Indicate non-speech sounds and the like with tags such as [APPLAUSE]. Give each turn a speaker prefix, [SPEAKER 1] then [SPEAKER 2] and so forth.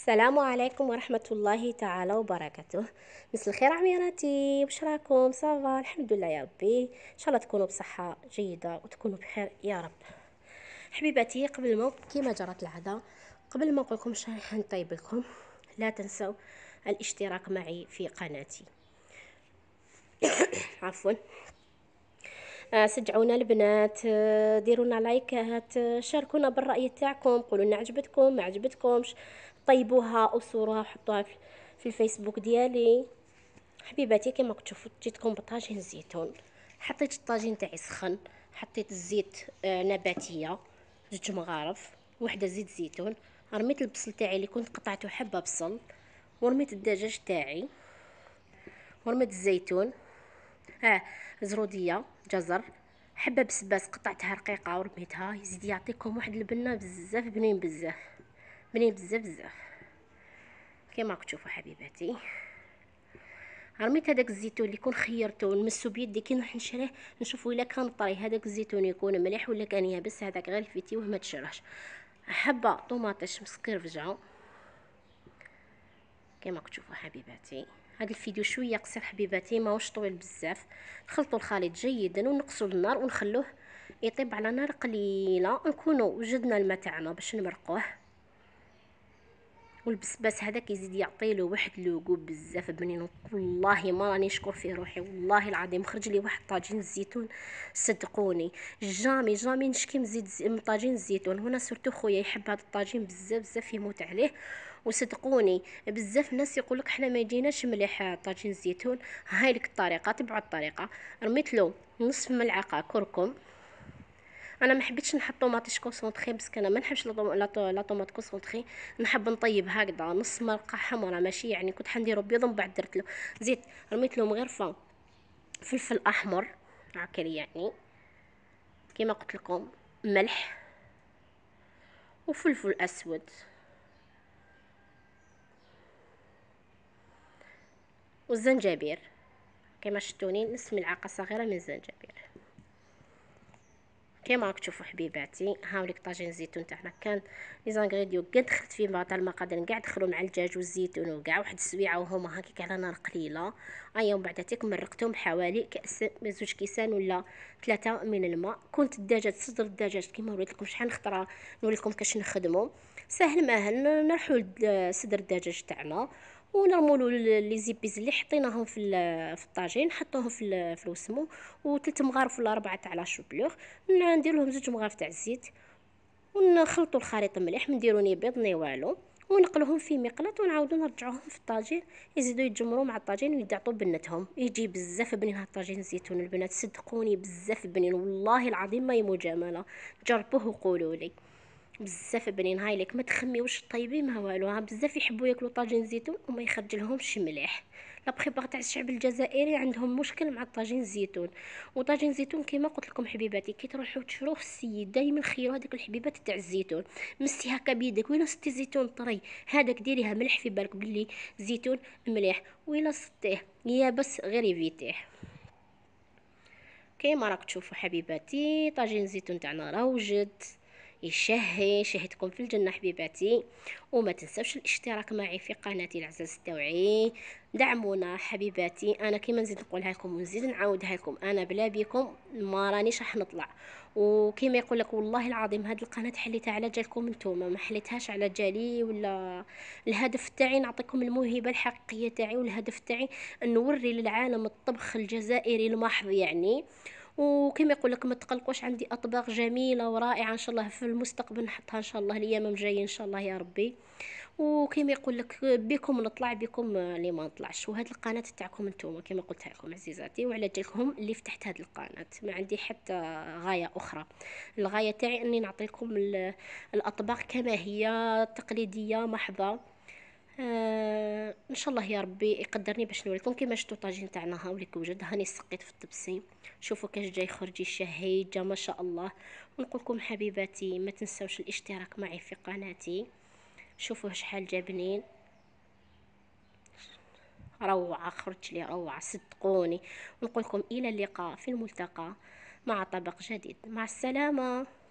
[SPEAKER 1] السلام عليكم ورحمة الله تعالى وبركاته مساء الخير عميراتي واش راكم صافا الحمد لله يا ربي ان شاء الله تكونوا بصحة جيدة وتكونوا بخير يا رب حبيباتي قبل ما كما جرت العادة قبل ما نقول لكم شريحة نطيب لكم لا تنسوا الاشتراك معي في قناتي [COUGHS] عفوا آه، سجعونا البنات آه، ديروا لنا لايكات آه، شاركونا بالراي تاعكم قولوا لنا عجبتكم ما عجبتكمش طيبوها اصوروها وحطوها في الفيسبوك ديالي حبيباتي كما تشوفوا جيتكم بطاجين الزيتون حطيت الطاجين تاعي سخن حطيت الزيت نباتيه زيت مغارف وحده زيت زيتون رميت البصل تاعي اللي كنت قطعته حبه بصل ورميت الدجاج تاعي ورميت الزيتون اه زروديه جزر حبه بسباس قطعتها رقيقه ورميتها يزيد يعطيكم واحد البنه بزاف بنين بزاف بنين بزاف بزاف كما تشوفوا حبيباتي رميت هذاك الزيتون اللي كون خيرته ونمسو بيدي كي نروح نشريه نشوفو الا كان طري هذاك الزيتون يكون مليح ولا كان يابس هذاك غير فيتي وما تشراش حبه طوماطيش مسكرفجه كما تشوفوا حبيباتي هذا الفيديو شويه قصير حبيباتي ماهوش طويل بزاف نخلطوا الخليط جيدا ونقصوا النار ونخلوه يطيب على نار قليله نكونوا وجدنا الماء تاعنا باش نمرقوه والبسباس هذا كيزيد يعطي له واحد لوغو بزاف بنين والله ما راني نشكر فيه روحي والله العظيم خرج لي واحد طاجين الزيتون صدقوني جامي جامي نشكي مزيد من طاجين الزيتون هنا سورتو خويا يحب هذا الطاجين بزاف بزاف يموت عليه وصدقوني بزاف ناس يقول لك حنا ما يجيناش مليح طاجين الزيتون هاي لك الطريقه تبعوا الطريقه رميت له نصف ملعقه كركم انا ما حبيتش نحط طوماطيش كونسونطري باسكو انا ما نحبش لا طوماط كونسونطري نحب نطيب هكذا نص مرقه حمراء ماشي يعني كنت حنديرو بيض من بعد درت له زيت رميت لهم غير فا فلفل احمر عكري يعني كما قلت لكم ملح وفلفل اسود والزنجبير كما شفتوني نص ملعقه صغيره من الزنجبير كيما راك تشوفوا حبيباتي هاوليك طاجين الزيتون تاعنا كان لي زانغريديو كاع دخلت فيه بعض المقادير كاع دخلوا مع الدجاج والزيتون وكاع واحد السويعه وهما هكيك على نار قليله ايا من بعد تيك مرقتهم حوالي كاس زوج كيسان ولا ثلاثه من الماء كنت الدجاج صدر الدجاج كيما وريت لكم شحال خطره نوريكم كاش نخدمو سهل ماهل نروحوا لصدر الدجاج تاعنا ونرمولو لي زيبيز اللي حطيناهم في في الطاجين نحطوهم في في الوسمو وثلاث مغارف ولا اربعه تاع لا شوبلور ندير لهم زوج مغارف تاع الزيت ونخلطوا الخليط مليح نديرو ني بيض ني والو ونقلوهم في مقلاط ونعاودو نرجعوهم في الطاجين يزيدو يتجمروا مع الطاجين ويدعطوا بنتهم يجي بزاف بنين هاد الطاجين الزيتون البنات صدقوني بزاف بنين والله العظيم ما يمو جماله جربوه وقولوا لي بزاف بنين لك ما وش طيبي ما والو بزاف يحبوا ياكلوا طاجين زيتون وما يخرج لهمش ملح لا بريبار تاع الشعب الجزائري عندهم مشكل مع الطاجين الزيتون وطاجين الزيتون كيما قلت لكم حبيباتي كي تروحوا تشروه السيد دائما خيروا هذيك الحبيبات تاع الزيتون مسي هكا بيدك وين ستي زيتون طري هذاك ديريها ملح في بالك بلي زيتون مليح وين يا يابس غير يفيتيه كيما راك تشوفوا حبيباتي طاجين الزيتون تاعنا راه وجد يشهي شهيتكم في الجنة حبيباتي وما تنسوش الاشتراك معي في قناتي العزاز التوعي دعمونا حبيباتي انا كيما نزيد نقولها لكم ونزيد نعاودها لكم انا بلا بيكم ما رانيش راح نطلع وكيما يقول لك والله العظيم هاد القناه حليتها على جالكم نتوما ما حليتهاش على جالي ولا الهدف تاعي نعطيكم الموهبه الحقيقيه تاعي والهدف تاعي نوري للعالم الطبخ الجزائري المحض يعني وكما يقول لك ما تقلقوش عندي اطباق جميله ورائعه ان شاء الله في المستقبل نحطها ان شاء الله الايام الجايه ان شاء الله يا ربي وكما يقول لك بكم نطلع بكم اللي ما نطلعش وهذه القناه تاعكم نتوما كما قلت لكم عزيزاتي وعلى جالكم اللي فتحت هذه القناه ما عندي حتى غايه اخرى الغايه تاعي اني نعطيكم الاطباق كما هي تقليديه محضه آه، ان شاء الله يا ربي يقدرني باش نوريكم كيما شفتوا طاجين تاعنا وليك وجد هاني سقيت في الطبسي شوفوا كاش جاي خرجي شهي جا ما شاء الله ونقول لكم حبيباتي ما تنساوش الاشتراك معي في قناتي شوفوا شحال جا بنين روعه خرج لي روعه صدقوني ونقول لكم الى اللقاء في الملتقى مع طبق جديد مع السلامه